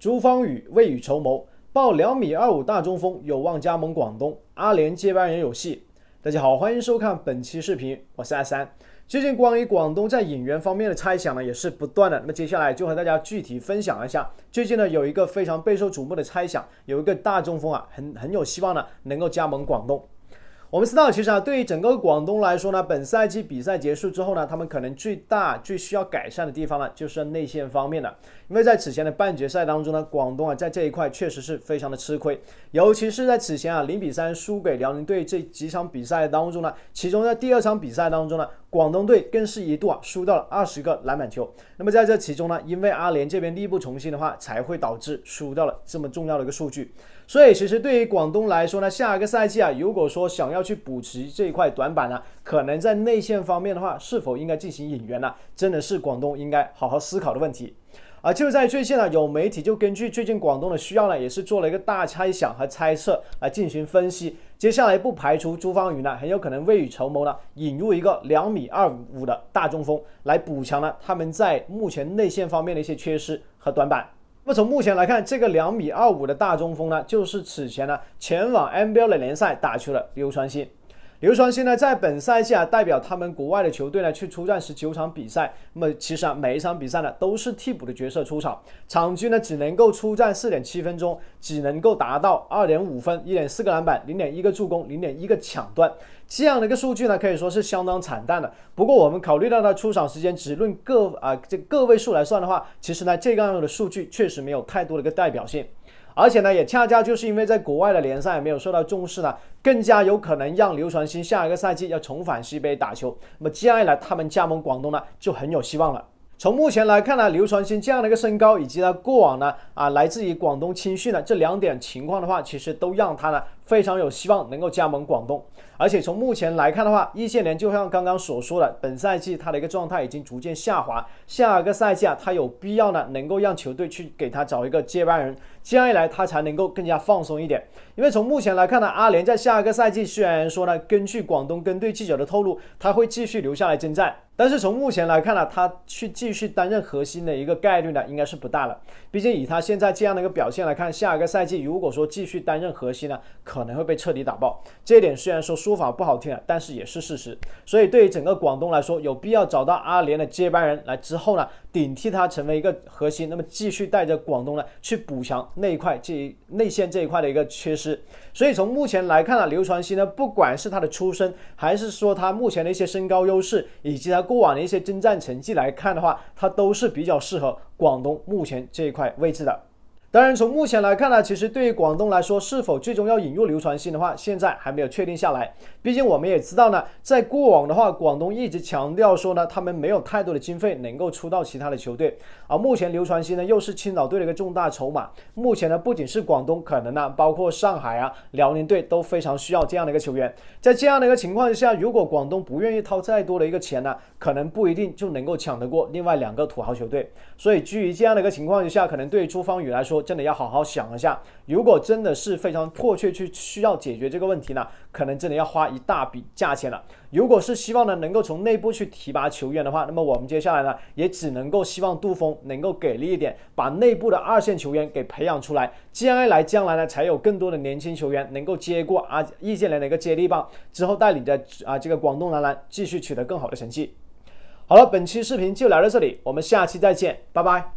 朱芳雨未雨绸缪，报两米二五大中锋有望加盟广东，阿联接班人有戏。大家好，欢迎收看本期视频，我是阿三。最近关于广东在引援方面的猜想呢，也是不断的。那接下来就和大家具体分享一下，最近呢有一个非常备受瞩目的猜想，有一个大中锋啊，很很有希望呢能够加盟广东。我们知道，其实啊，对于整个广东来说呢，本赛季比赛结束之后呢，他们可能最大最需要改善的地方呢，就是内线方面的。因为在此前的半决赛当中呢，广东啊在这一块确实是非常的吃亏，尤其是在此前啊零比三输给辽宁队这几场比赛当中呢，其中在第二场比赛当中呢。广东队更是一度啊输掉了二十个篮板球。那么在这其中呢，因为阿联这边力不从心的话，才会导致输掉了这么重要的一个数据。所以其实对于广东来说呢，下一个赛季啊，如果说想要去补齐这一块短板呢，可能在内线方面的话，是否应该进行引援呢？真的是广东应该好好思考的问题。而就在最近呢，有媒体就根据最近广东的需要呢，也是做了一个大猜想和猜测来进行分析。接下来不排除朱芳雨呢，很有可能未雨绸缪呢，引入一个两米二五的大中锋来补强呢他们在目前内线方面的一些缺失和短板。那么从目前来看，这个两米二五的大中锋呢，就是此前呢前往 NBA 的联赛打出了流川新。刘传星呢，在本赛季啊，代表他们国外的球队呢，去出战十九场比赛。那么其实啊，每一场比赛呢，都是替补的角色出场，场均呢只能够出战四点七分钟，只能够达到二点五分、一点四个篮板、零点一个助攻、零点一个抢断，这样的一个数据呢，可以说是相当惨淡的。不过我们考虑到他出场时间只论个啊这个位数来算的话，其实呢，这个样的数据确实没有太多的一个代表性。而且呢，也恰恰就是因为在国外的联赛没有受到重视呢，更加有可能让刘传兴下一个赛季要重返 CBA 打球。那么接下来，他们加盟广东呢，就很有希望了。从目前来看呢，刘传兴这样的一个身高以及他过往呢，啊，来自于广东青训的这两点情况的话，其实都让他呢。非常有希望能够加盟广东，而且从目前来看的话，易建联就像刚刚所说的，本赛季他的一个状态已经逐渐下滑，下个赛季啊，他有必要呢能够让球队去给他找一个接班人，这样一来他才能够更加放松一点。因为从目前来看呢，阿联在下一个赛季虽然说呢，根据广东跟队记者的透露，他会继续留下来征战，但是从目前来看呢，他去继续担任核心的一个概率呢，应该是不大了。毕竟以他现在这样的一个表现来看，下一个赛季如果说继续担任核心呢，可可能会被彻底打爆，这一点虽然说说法不好听啊，但是也是事实。所以对于整个广东来说，有必要找到阿联的接班人来之后呢，顶替他成为一个核心，那么继续带着广东呢去补强那一块这内线这一块的一个缺失。所以从目前来看呢，刘传兴呢，不管是他的出身，还是说他目前的一些身高优势，以及他过往的一些征战成绩来看的话，他都是比较适合广东目前这一块位置的。当然，从目前来看呢，其实对于广东来说，是否最终要引入刘传兴的话，现在还没有确定下来。毕竟我们也知道呢，在过往的话，广东一直强调说呢，他们没有太多的经费能够出到其他的球队。而目前刘传兴呢，又是青岛队的一个重大筹码。目前呢，不仅是广东，可能呢，包括上海啊、辽宁队都非常需要这样的一个球员。在这样的一个情况下，如果广东不愿意掏再多的一个钱呢，可能不一定就能够抢得过另外两个土豪球队。所以，基于这样的一个情况之下，可能对朱芳雨来说，真的要好好想一下，如果真的是非常迫切去需要解决这个问题呢，可能真的要花一大笔价钱了。如果是希望呢能够从内部去提拔球员的话，那么我们接下来呢也只能够希望杜峰能够给力一点，把内部的二线球员给培养出来，将来将来呢才有更多的年轻球员能够接过啊易建联的一个接力棒，之后带领着啊这个广东男篮继续取得更好的成绩。好了，本期视频就聊到这里，我们下期再见，拜拜。